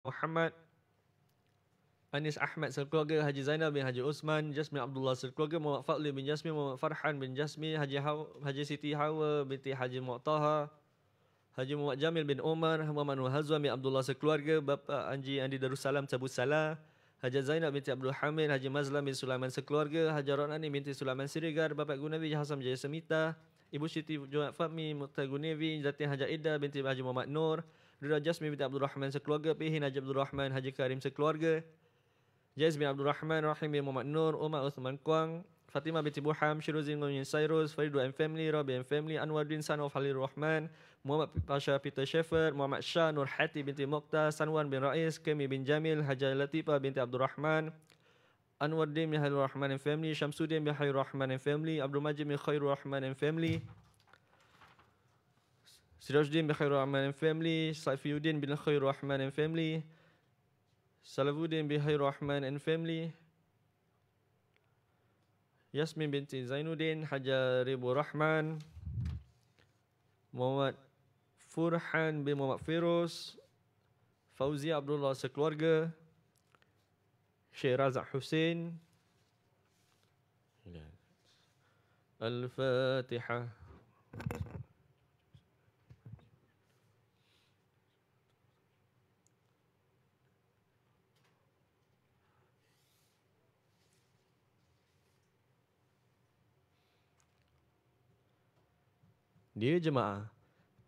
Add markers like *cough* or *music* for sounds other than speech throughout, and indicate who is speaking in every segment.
Speaker 1: Muhammad Anis Ahmad sekeluarga Haji Zainal bin Haji Usman Jasmi Abdullah sekeluarga Muhammad Fadli bin Jasmi Muhammad Farhan bin Jasmi Haji, Hawa, Haji Siti Hawa binti Haji Muqtaha Haji Muhammad Jamil bin Omar Muhammad Nur Hazwan bin Abdullah sekeluarga Bapa Anji Andi Darussalam Cabu Salah Haji Zainab binti Abdul Hamid Haji Mazlam bin Sulaiman sekeluarga Haji Ronani binti Sulaiman Sirigar Bapa Gunawi Hasan Jaya Semita Ibu Siti Jumat Fahmi Muqtah Gunawi Zatin Haji Ida binti Haji Muhammad Nur Dura Jasmin binti Abdul Rahman sekeluarga Pihi Najib Abdul Rahman Haji Karim sekeluarga Jais bin Abdul Rahman Rahim bin Muhammad Nur Umar Uthman Kuang Fatimah binti Buham Shiruzin Gunyin Cyrus Faridu and Family Rabi and Family Anwar bin Sanof of Halil Rahman Muhammad Pasha Peter Shepherd Muhammad Shah Nur Hati binti Mokta Sanwan bin Rais Kemi bin Jamil Haji Latifah binti Abdul Rahman Anwar bin Halil Rahman and Family Syamsuddin bin Halil Rahman and Family Abdul Majid bin Khairul Rahman and Family سراج الدين بخير الرحمن فاملي سيفي الدين بن خير الرحمن فاملي سلف الدين بخير خير الرحمن فاملي ياسمين بنت زين الدين حجر ابو الرحمن محمد Furhan bin محمد Firoz فوزي Abdullah الله Syekh شيخ Hussein al الفاتحه Dear Jemaah,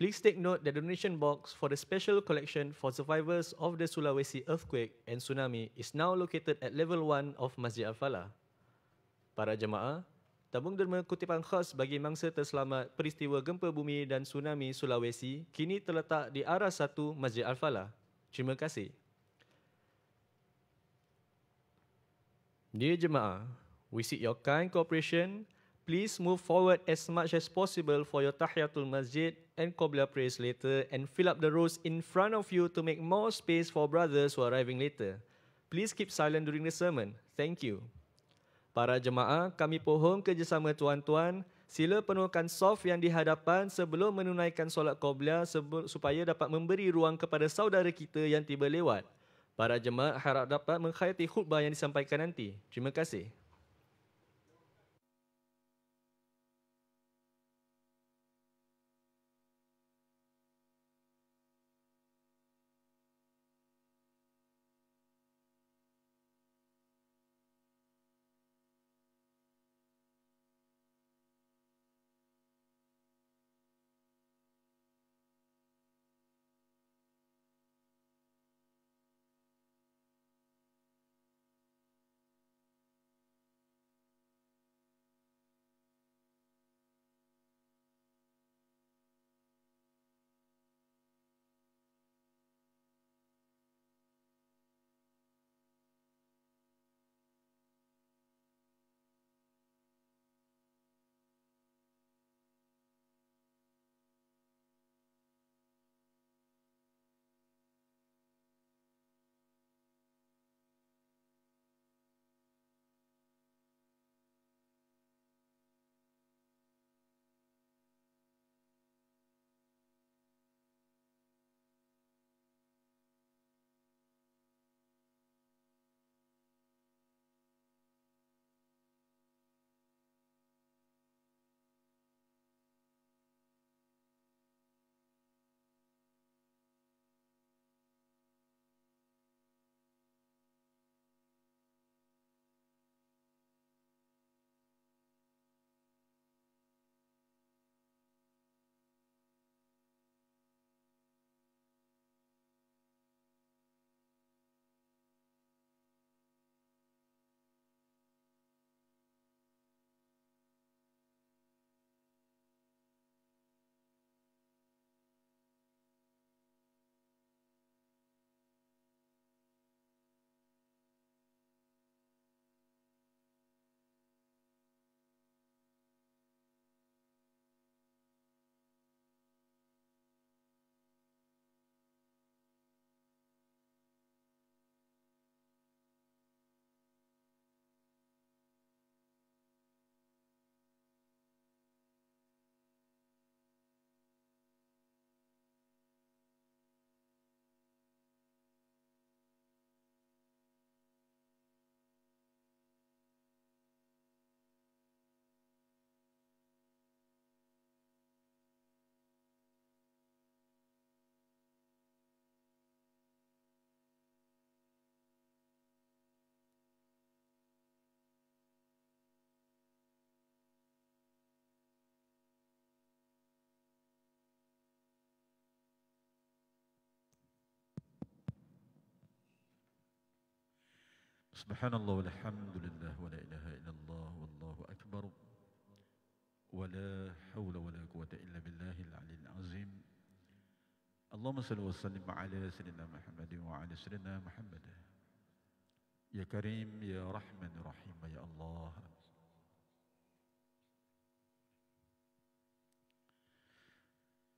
Speaker 1: please take note that the donation box for the special collection for survivors of the Sulawesi earthquake and tsunami is now located at level 1 of Masjid Al-Falah. Para Jemaah, tabung derma kutipan khas bagi mangsa terselamat peristiwa gempa bumi dan tsunami Sulawesi kini terletak di arah 1 Masjid Al-Falah. Terima kasih. Dear Jemaah, we seek your kind cooperation please move forward as much as possible for your tahiyatul masjid and qobla prayers later and fill up the rows in front of you to make more space for brothers who are arriving later. Please keep silent during the sermon. Thank you. Para jemaah, kami pohon kerjasama tuan-tuan, sila penuhkan soft yang di hadapan sebelum menunaikan solat qobla supaya dapat memberi ruang kepada saudara kita yang tiba lewat. Para jemaah harap dapat mengkhayati khutbah yang disampaikan nanti. Terima kasih.
Speaker 2: سبحان الله والحمد لله ولا إله إلا الله والله أكبر ولا حول ولا قوة إلا بالله العلي العظيم اللهم صل وسلم على سيدنا محمد وعلى سيدنا محمد يا كريم يا رحمن رحيم يا الله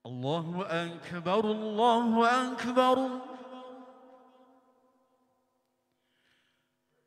Speaker 2: الله أكبر الله أكبر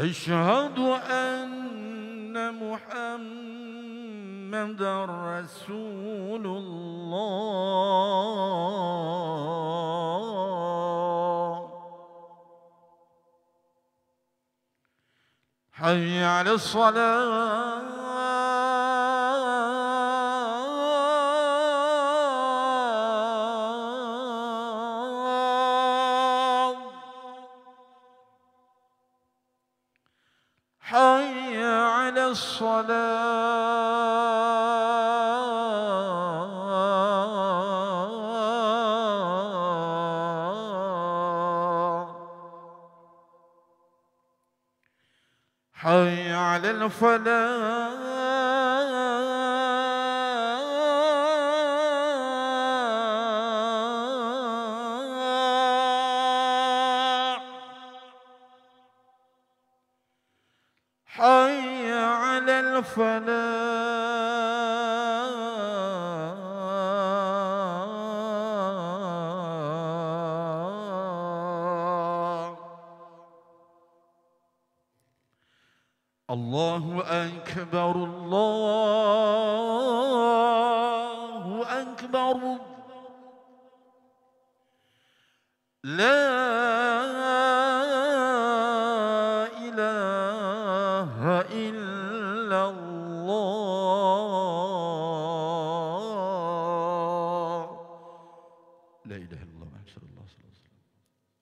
Speaker 2: أشهد أن محمدا رسول الله حي على الصلاه الصلاة حي على الفلاح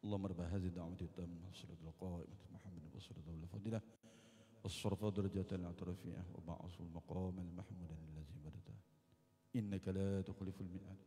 Speaker 2: اللهم ارفع هذه الدعوة التامة الصلاة القائمة محمد والصلاة والفضيلة والصرف درجات العترفية وبعث المقام المحمود الذي بدته إنك لا تخلف المئات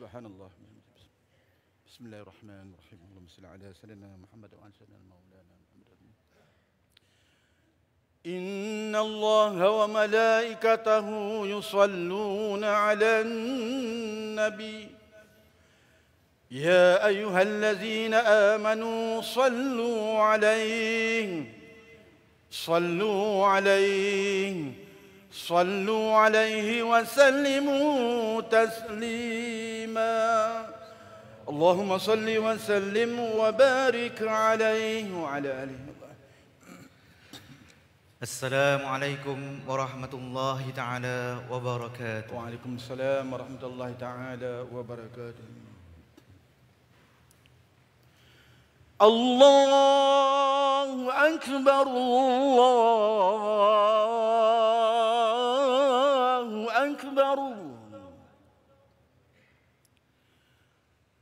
Speaker 2: سبحان الله بسم الله الرحمن الرحيم اللهم صل على سيدنا محمد وعلى سيدنا مولانا محمد إن الله وملائكته يصلون على النبي يا أيها الذين آمنوا صلوا عليه صلوا عليه صلوا عليه وسلموا تسليما اللهم صل وسلم وبارك عليه وعلى آله
Speaker 3: السلام عليكم
Speaker 2: ورحمة الله تعالى وبركاته وعليكم السلام ورحمة الله تعالى وبركاته الله أكبر الله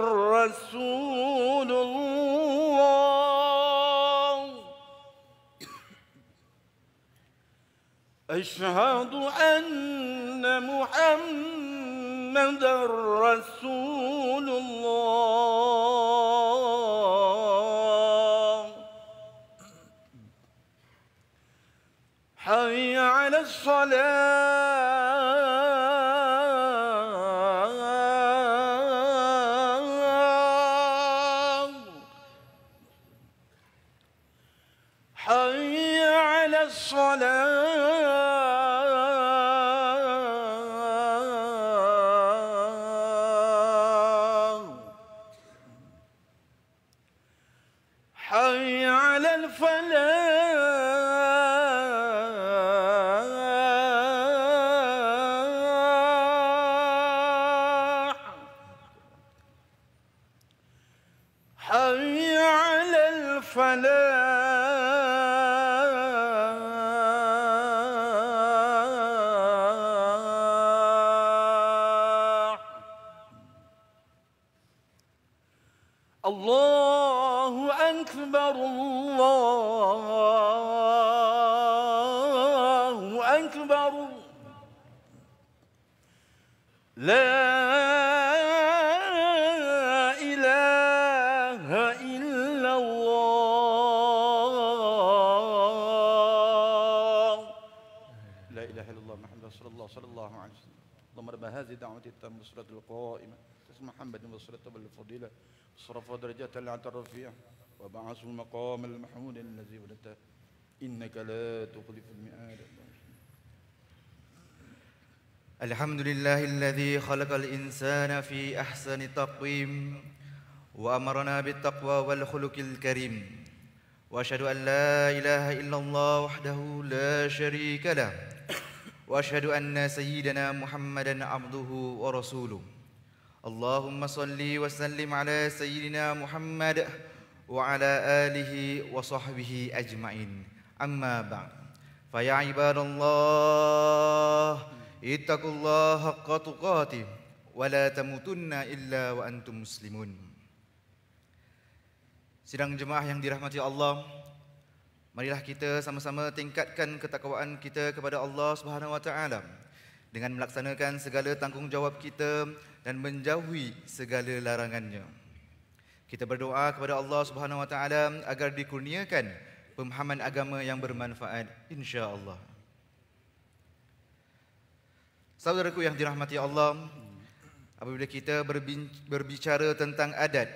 Speaker 2: رسول الله أشهد أن محمدا رسول الله حي على الصلاه رسول الله صلى الله عليه وسلم اللهم رب هذه دعوة التامة الصلاة القائمة اسم محمد وصلى بالفضيلة صرف درجات العطى الرفيع وبعث المقام المحمود الذي ولدته إنك لا تخلف المئات
Speaker 3: الحمد لله الذي خلق الإنسان في أحسن تقويم وأمرنا بالتقوى والخلق الكريم وأشهد أن لا إله إلا الله وحده لا شريك له واشهد ان سيدنا محمدا عبده ورسوله اللهم صل وسلم على سيدنا محمد وعلى اله وصحبه اجمعين اما بعد فيا عباد الله اتقوا الله حق تقاته ولا تموتن الا وانتم مسلمون Sidang jemaah yang dirahmati Allah, Marilah kita sama-sama tingkatkan ketakwaan kita kepada Allah Subhanahu Wa Taala dengan melaksanakan segala tanggungjawab kita dan menjauhi segala larangannya. Kita berdoa kepada Allah Subhanahu Wa Taala agar dikurniakan pemahaman agama yang bermanfaat insya-Allah. Saudaraku yang dirahmati Allah, apabila kita berbicara tentang adat,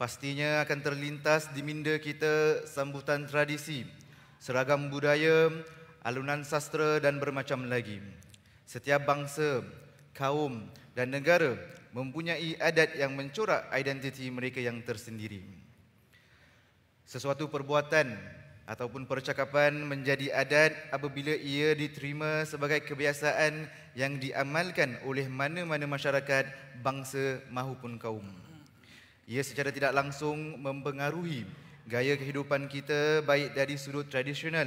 Speaker 3: Pastinya akan terlintas di minda kita sambutan tradisi, seragam budaya, alunan sastra dan bermacam lagi. Setiap bangsa, kaum dan negara mempunyai adat yang mencorak identiti mereka yang tersendiri. Sesuatu perbuatan ataupun percakapan menjadi adat apabila ia diterima sebagai kebiasaan yang diamalkan oleh mana-mana masyarakat, bangsa maupun kaum. Ia secara tidak langsung mempengaruhi gaya kehidupan kita baik dari sudut tradisional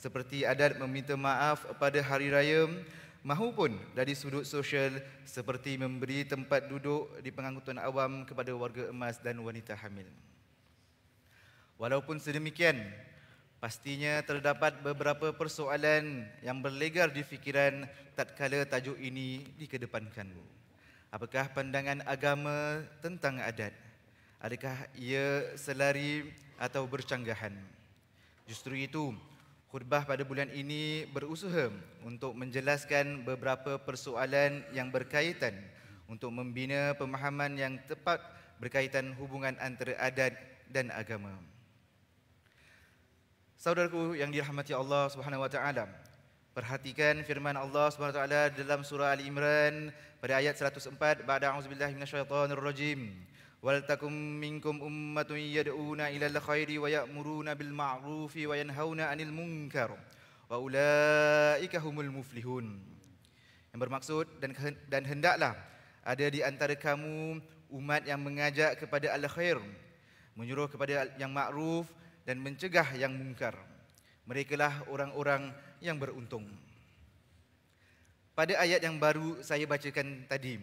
Speaker 3: seperti adat meminta maaf pada hari raya maupun dari sudut sosial seperti memberi tempat duduk di pengangkutan awam kepada warga emas dan wanita hamil. Walaupun sedemikian, pastinya terdapat beberapa persoalan yang berlegar di fikiran tatkala tajuk ini dikedepankan. Apakah pandangan agama tentang adat? Adakah ia selari atau bercanggahan? Justru itu, khutbah pada bulan ini berusaha untuk menjelaskan beberapa persoalan yang berkaitan untuk membina pemahaman yang tepat berkaitan hubungan antara adat dan agama. Saudaraku yang dirahmati Allah Subhanahu wa taala, perhatikan firman Allah Subhanahu wa taala dalam surah Al Imran pada ayat 104 ba'da a'udzu billahi minasyaitonir rajim. ولتكن منكم أمة يدعون إلى الخير ويأمرون بالمعروف وينهون عن wa وأولئك هم muflihun Yang bermaksud dan, dan hendaklah ada di antara kamu umat yang mengajak kepada al-khair, menyuruh kepada yang ma'ruf dan mencegah yang mungkar. lah orang-orang yang beruntung. Pada ayat yang baru saya bacakan tadi,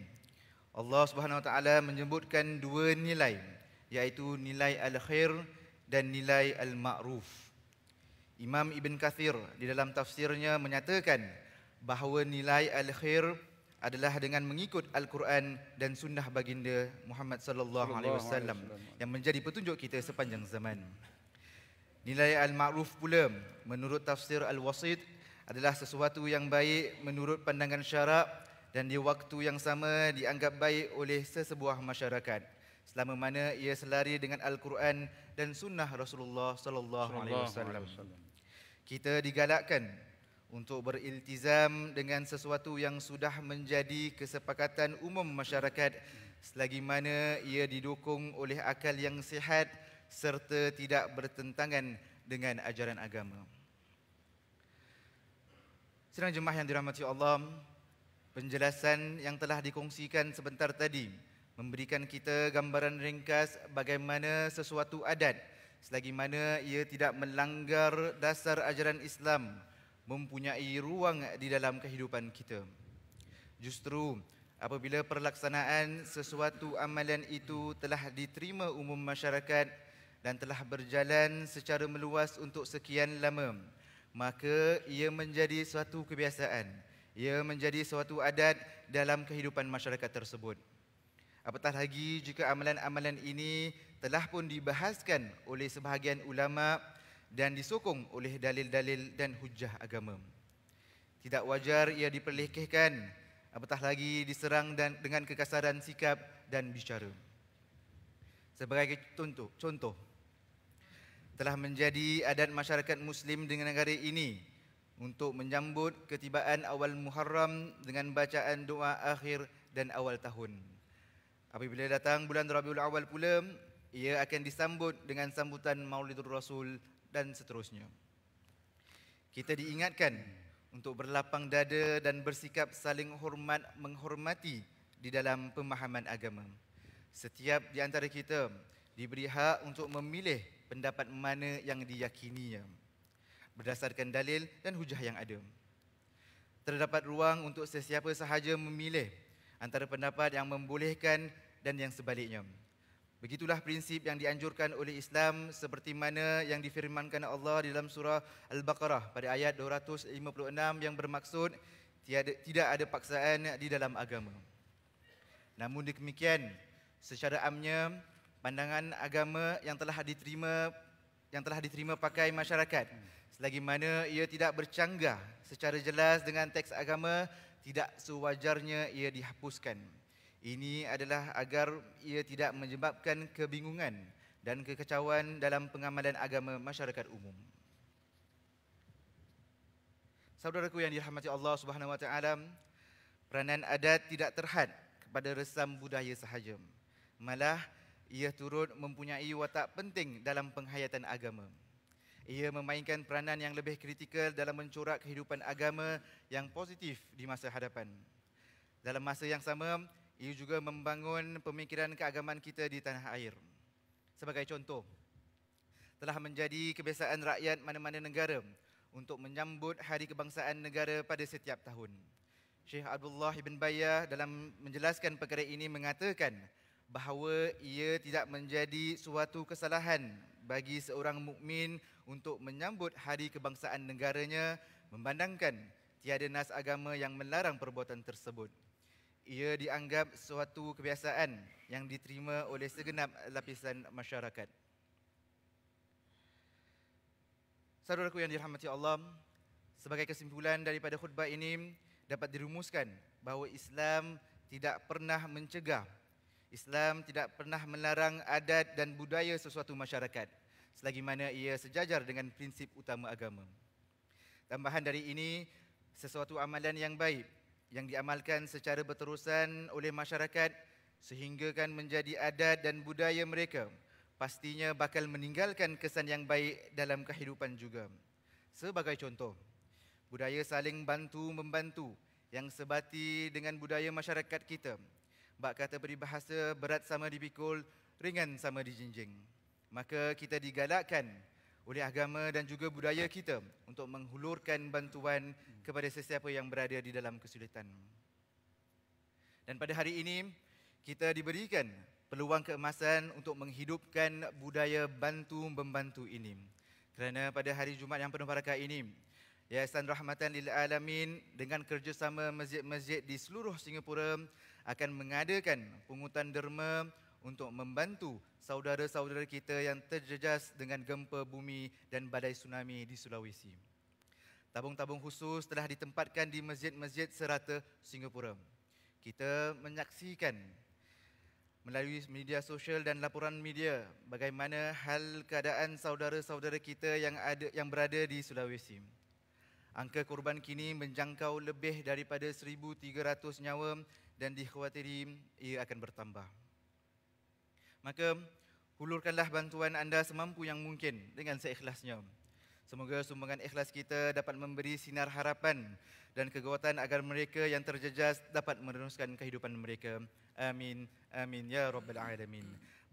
Speaker 3: Allah Subhanahu Wa Taala menyebutkan dua nilai iaitu nilai al-khair dan nilai al-ma'ruf. Imam Ibn Kathir di dalam tafsirnya menyatakan bahawa nilai al-khair adalah dengan mengikut al-Quran dan sunnah baginda Muhammad sallallahu alaihi wasallam yang menjadi petunjuk kita sepanjang zaman. Nilai al-ma'ruf pula menurut tafsir al-Wasit adalah sesuatu yang baik menurut pandangan syarak dan di waktu yang sama dianggap baik oleh sesebuah masyarakat selama mana ia selari dengan al-Quran dan sunnah Rasulullah sallallahu alaihi wasallam. Kita digalakkan untuk beriltizam dengan sesuatu yang sudah menjadi kesepakatan umum masyarakat selagi mana ia didukung oleh akal yang sihat serta tidak bertentangan dengan ajaran agama. Sedang jemaah yang dirahmati Allah, Penjelasan yang telah dikongsikan sebentar tadi memberikan kita gambaran ringkas bagaimana sesuatu adat selagi mana ia tidak melanggar dasar ajaran Islam mempunyai ruang di dalam kehidupan kita. Justru apabila perlaksanaan sesuatu amalan itu telah diterima umum masyarakat dan telah berjalan secara meluas untuk sekian lama, maka ia menjadi suatu kebiasaan. Ia menjadi suatu adat dalam kehidupan masyarakat tersebut. Apatah lagi jika amalan-amalan ini telah pun dibahaskan oleh sebahagian ulama dan disokong oleh dalil-dalil dan hujah agama. Tidak wajar ia diperlekehkan, apatah lagi diserang dan dengan kekasaran sikap dan bicara. Sebagai contoh, contoh telah menjadi adat masyarakat muslim di negara ini untuk menyambut ketibaan awal Muharram dengan bacaan doa akhir dan awal tahun. Apabila datang bulan Rabiul Awal pula, ia akan disambut dengan sambutan Maulidur Rasul dan seterusnya. Kita diingatkan untuk berlapang dada dan bersikap saling hormat menghormati di dalam pemahaman agama. Setiap di antara kita diberi hak untuk memilih pendapat mana yang diyakininya berdasarkan dalil dan hujah yang ada. Terdapat ruang untuk sesiapa sahaja memilih antara pendapat yang membolehkan dan yang sebaliknya. Begitulah prinsip yang dianjurkan oleh Islam seperti mana yang difirmankan Allah dalam surah Al-Baqarah pada ayat 256 yang bermaksud tiada, tidak ada paksaan di dalam agama. Namun demikian, secara amnya, pandangan agama yang telah diterima yang telah diterima pakai masyarakat selagi mana ia tidak bercanggah secara jelas dengan teks agama tidak sewajarnya ia dihapuskan ini adalah agar ia tidak menyebabkan kebingungan dan kekecauan dalam pengamalan agama masyarakat umum Saudaraku yang dirahmati Allah Subhanahu wa taala peranan adat tidak terhad kepada resam budaya sahaja malah ia turut mempunyai watak penting dalam penghayatan agama. Ia memainkan peranan yang lebih kritikal dalam mencorak kehidupan agama yang positif di masa hadapan. Dalam masa yang sama, ia juga membangun pemikiran keagamaan kita di tanah air. Sebagai contoh, telah menjadi kebiasaan rakyat mana-mana negara untuk menyambut Hari Kebangsaan Negara pada setiap tahun. Syekh Abdullah Ibn Bayyah dalam menjelaskan perkara ini mengatakan, bahawa ia tidak menjadi suatu kesalahan bagi seorang mukmin untuk menyambut hari kebangsaan negaranya memandangkan tiada nas agama yang melarang perbuatan tersebut. Ia dianggap suatu kebiasaan yang diterima oleh segenap lapisan masyarakat. Saudaraku yang dirahmati Allah, sebagai kesimpulan daripada khutbah ini dapat dirumuskan bahawa Islam tidak pernah mencegah Islam tidak pernah melarang adat dan budaya sesuatu masyarakat selagi mana ia sejajar dengan prinsip utama agama. Tambahan dari ini, sesuatu amalan yang baik yang diamalkan secara berterusan oleh masyarakat sehinggakan menjadi adat dan budaya mereka pastinya bakal meninggalkan kesan yang baik dalam kehidupan juga. Sebagai contoh, budaya saling bantu-membantu yang sebati dengan budaya masyarakat kita Bak kata beri bahasa berat sama dipikul, ringan sama dijinjing. Maka kita digalakkan oleh agama dan juga budaya kita untuk menghulurkan bantuan kepada sesiapa yang berada di dalam kesulitan. Dan pada hari ini, kita diberikan peluang keemasan untuk menghidupkan budaya bantu-membantu ini. Kerana pada hari Jumaat yang penuh barakah ini, Yayasan Rahmatan Lil Alamin dengan kerjasama masjid-masjid di seluruh Singapura akan mengadakan pungutan derma untuk membantu saudara-saudara kita yang terjejas dengan gempa bumi dan badai tsunami di Sulawesi. Tabung-tabung khusus telah ditempatkan di masjid-masjid serata Singapura. Kita menyaksikan melalui media sosial dan laporan media bagaimana hal keadaan saudara-saudara kita yang ada yang berada di Sulawesi. Angka korban kini menjangkau lebih daripada 1300 nyawa dan dikhawatiri ia akan bertambah. Maka hulurkanlah bantuan anda semampu yang mungkin dengan seikhlasnya. Semoga sumbangan ikhlas kita dapat memberi sinar harapan dan kekuatan agar mereka yang terjejas dapat meneruskan kehidupan mereka. Amin. Amin ya rabbal alamin.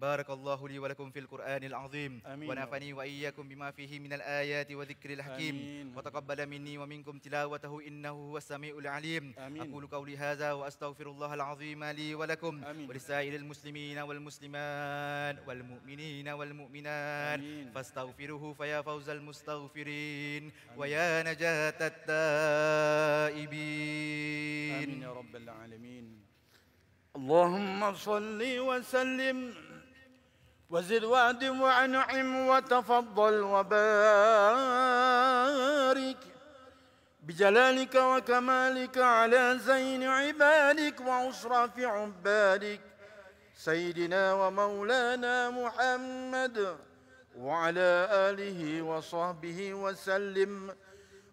Speaker 3: بارك الله لي ولكم في القرآن العظيم أمين ونفني وإياكم بما فيه من الآيات وذكر الحكيم أمين وتقبل مني ومنكم تلاوته إنه هو السميع العليم أمين أقول قولي هذا وأستغفر الله العظيم لي ولكم أمين ولسائر المسلمين والمسلمات والمؤمنين والمؤمنات أمين فاستغفروه فيا فوز المستغفرين أمين ويا نجاة التائبين آمين يا
Speaker 2: رب العالمين اللهم صل وسلم وزد وادم وأنعم وتفضل وبارك بجلالك وكمالك على زين عبادك وأشرف عبادك سيدنا ومولانا محمد وعلى آله وصحبه وسلم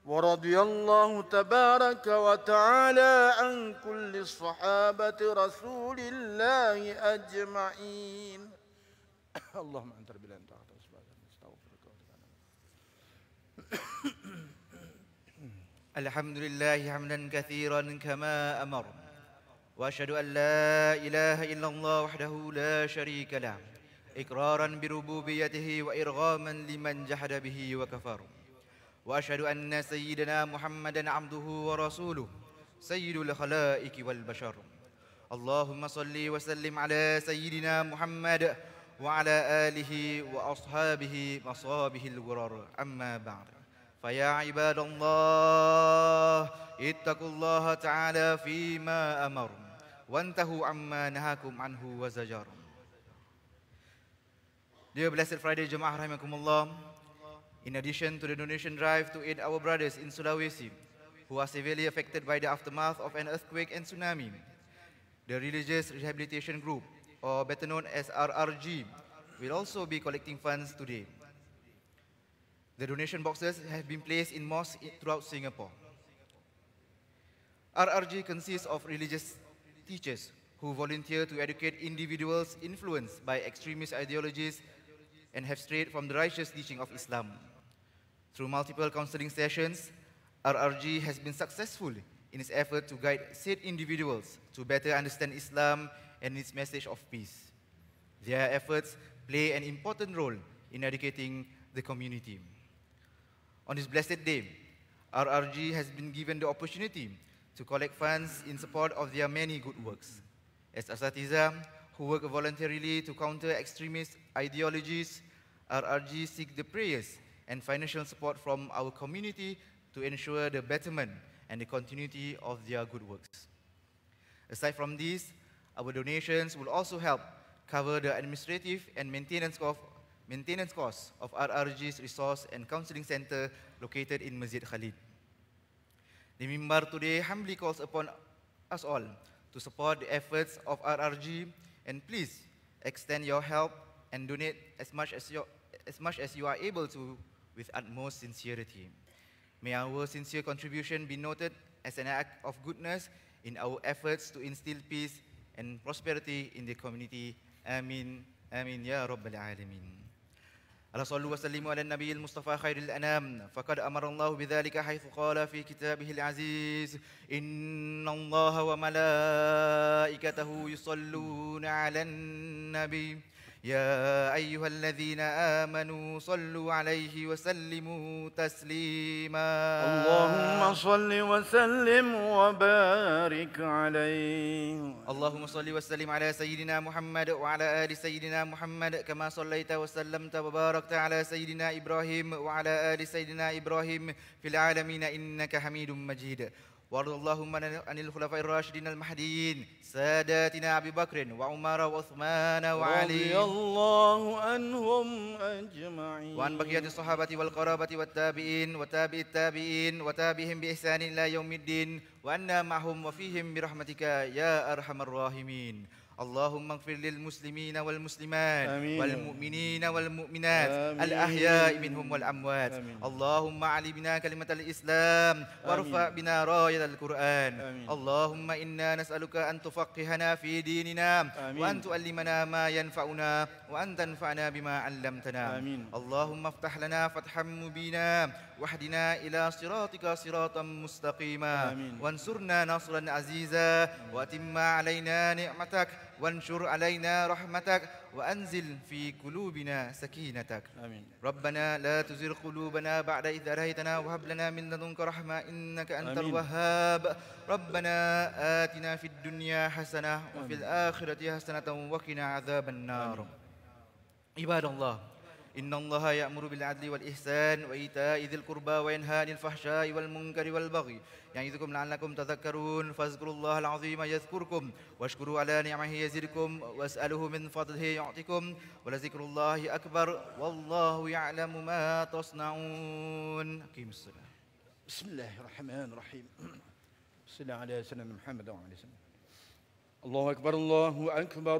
Speaker 2: ورضي الله تبارك وتعالى عن كل الصحابة رسول الله أجمعين *coughs* اللهم انت ربي لا انت استغفرك *coughs*
Speaker 3: الحمد لله حمدا كثيرا كما امر واشهد ان لا اله الا الله وحده لا شريك له اقرارا بربوبيته وارغاما لمن جحد به وكفر واشهد ان سيدنا محمدا عبده ورسوله سيد الخلائق والبشر اللهم صل وسلم على سيدنا محمد وعلى آله وأصحابه مصابه الغرر أما بعد فيا عباد الله اتقوا الله تعالى فيما أمر وانتهوا عما نهاكم عنه وزجر Dear Blessed Friday Jemaah Rahimakumullah In addition to the donation drive to aid our brothers in Sulawesi who are severely affected by the aftermath of an earthquake and tsunami, the Religious Rehabilitation Group or better known as RRG, will also be collecting funds today. The donation boxes have been placed in mosques throughout Singapore. RRG consists of religious teachers who volunteer to educate individuals influenced by extremist ideologies and have strayed from the righteous teaching of Islam. Through multiple counseling sessions, RRG has been successful in its effort to guide said individuals to better understand Islam and its message of peace. Their efforts play an important role in educating the community. On this blessed day, RRG has been given the opportunity to collect funds in support of their many good works. As Asatiza, who work voluntarily to counter extremist ideologies, RRG seek the prayers and financial support from our community to ensure the betterment and the continuity of their good works. Aside from this, our donations will also help cover the administrative and maintenance costs maintenance costs of RRG's Resource and Counseling Centre located in Masjid Khalid. The member today humbly calls upon us all to support the efforts of RRG and please extend your help and donate as much as, your, as much as you are able to with utmost sincerity. May our sincere contribution be noted as an act of goodness in our efforts to instill peace and prosperity in the community. Amin. آمين يا رب العالمين ألا صلوا وسلم على النبي المصطفى خير الأنام فقد أمر الله بذلك حيث قال في كتابه العزيز إن الله وملائكته يصلون على النبي يا أيها الذين آمنوا صلوا عليه وسلموا تسليما اللهم صل وسلم وبارك عليه اللهم صل وسلم على سيدنا محمد وعلى آل سيدنا محمد كما صليت وسلمت وباركت على سيدنا إبراهيم وعلى آل سيدنا إبراهيم في العالمين إنك حميد مجيد وارض اللهم عن الخلفاء الراشدين المهديين ساداتنا ابي بكر وعمر وعثمان وعلي رضي
Speaker 2: الله عنهم اجمعين وعن بقيه
Speaker 3: الصحابه والقرابه والتابعين وتابع التابعين وتابعهم باحسان الى يوم الدين وعنا معهم وفيهم برحمتك يا ارحم الراحمين اللهم اغفر للمسلمين والمسلمات أمين. والمؤمنين والمؤمنات أمين. الأحياء منهم والأموات أمين. اللهم علي بنا كلمة الإسلام وارفع بنا راية القرآن أمين. اللهم إنا نسألك أن تفقهنا في ديننا أمين. وأن تؤلمنا ما ينفعنا وأن تنفعنا بما علمتنا أمين. اللهم افتح لنا فتحا مبينا واهدنا إلى صراطك صراطا مستقيما وانصرنا نصرا عزيزا وأتم علينا نعمتك وانشر علينا رحمتك وأنزل في قلوبنا سكينتك آمين. ربنا لا تزغ قلوبنا بعد إذ هديتنا وهب لنا من لدنك رحمة إنك أنت آمين. الوهاب ربنا آتنا في الدنيا حسنة وفي الآخرة حسنة وقنا عذاب النار آمين. عباد الله إن الله يأمر بالعدل والإحسان وإيتاء ذي القربى وينهى عن الفحشاء والمنكر والبغي يعظكم لعلكم تذكرون فاذكروا الله العظيم يذكركم واشكروا على نعمه يزدكم واسأله من فضله يعطكم ولذكر الله أكبر والله يعلم ما تصنعون
Speaker 2: أقيم الصلاة بسم الله الرحمن الرحيم صلى على سيدنا محمد وعلى سيدنا الله أكبر الله أكبر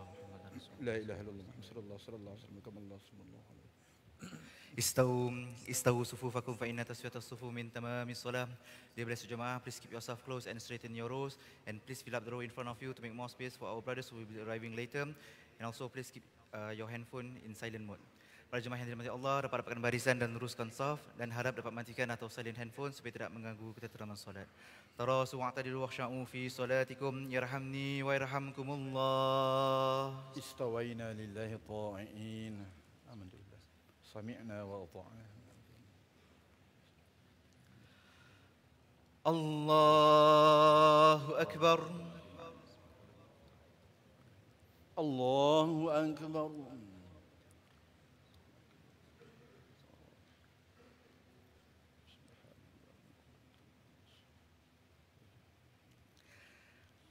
Speaker 2: La ilaha illallah. Sallallahu sallallahu sallam. Allah sallallahu
Speaker 3: alaihi Istau istau sufu fakum fa inna taswiyat sufu min tamam salam dear blessed jamaah please keep yourself close and straighten your rows and please fill up the row in front of you to make more space for our brothers who will be arriving later and also please keep uh, your handphone in silent mode Para jemaah yang dirahmati Allah, dapat dapatkan barisan dan luruskan saf dan harap dapat matikan atau salin handphone supaya tidak mengganggu kita dalam solat. Tarasu wa tadiru wa khsha'u fi solatikum yarhamni wa yarhamkumullah. Istawaina lillahi
Speaker 4: ta'in. Amin. Sami'na wa ata'na. Allahu akbar. Allahu akbar. Allahu akbar.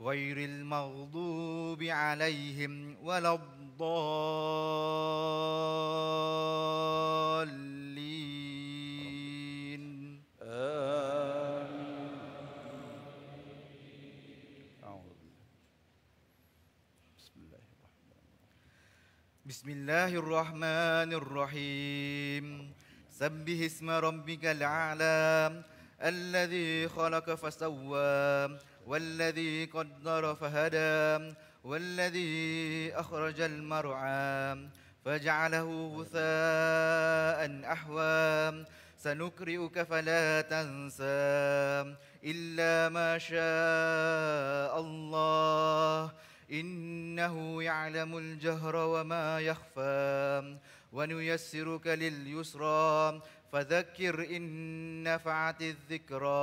Speaker 3: غير المغضوب عليهم ولا الضالين آمين أعوذ بسم الله الرحمن الرحيم بسم الله الرحمن الرحيم سبح اسم ربك الأعلى الذي خلق فسوى والذي قدر فهدى والذي أخرج المرعى فجعله غثاء أحوى سنقرئك فلا تنسى إلا ما شاء الله إنه يعلم الجهر وما يخفى ونيسرك لليسرى فذكر إن نفعت الذكرى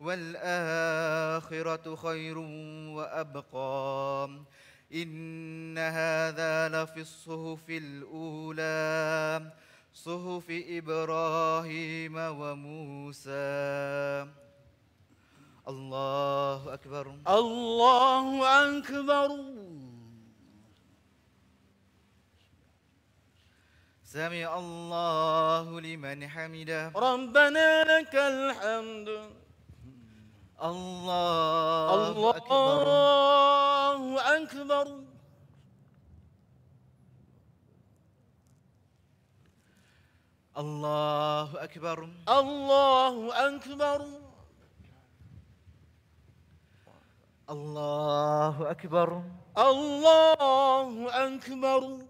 Speaker 3: والآخرة خير وأبقى إن هذا لفي الصهف الأولى صهف إبراهيم وموسى
Speaker 4: الله أكبر الله أكبر
Speaker 3: سمع الله لمن حمده ربنا
Speaker 2: لك الحمد
Speaker 4: الله الله أكبر, الله أكبر الله أكبر الله أكبر الله أكبر
Speaker 2: الله أكبر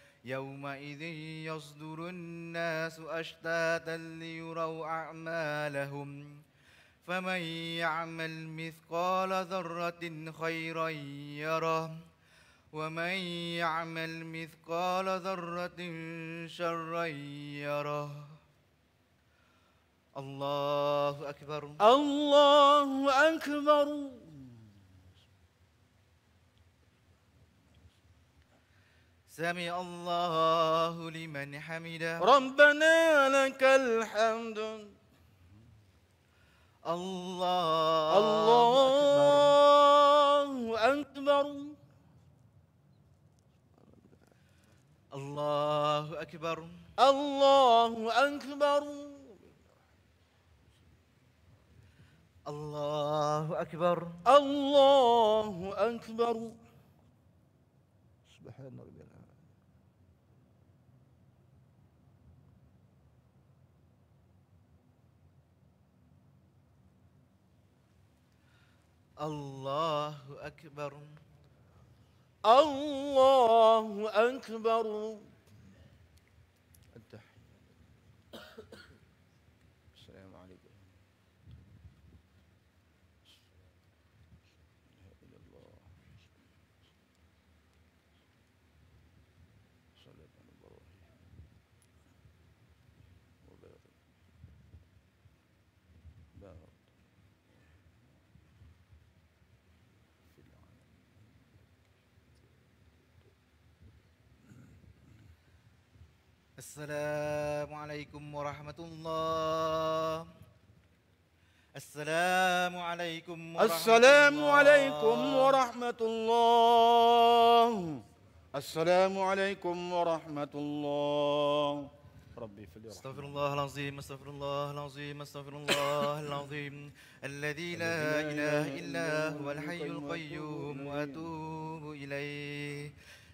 Speaker 3: يومئذ يصدر الناس أشتاتا ليروا أعمالهم فمن يعمل مثقال ذرة خيرا يره
Speaker 4: ومن يعمل مثقال ذرة شرا يره الله أكبر الله أكبر
Speaker 3: سمع الله لمن حمده
Speaker 2: ربنا لك الحمد الله
Speaker 4: الله أكبر الله أكبر الله أكبر الله أكبر الله أكبر سبحان الله الله أكبر الله أكبر
Speaker 3: السلام عليكم ورحمة الله السلام عليكم ورحمة السلام الله. عليكم ورحمة
Speaker 2: الله السلام عليكم ورحمة الله ربي في
Speaker 4: الرحمن. استغفر الله العظيم استغفر الله العظيم استغفر الله العظيم *laughs* الذي لا إله إلا
Speaker 3: هو الحي القيوم وأتوب إليه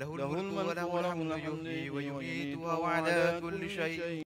Speaker 4: له الملك وله الحمد يحيي ويميت وهو على كل شيء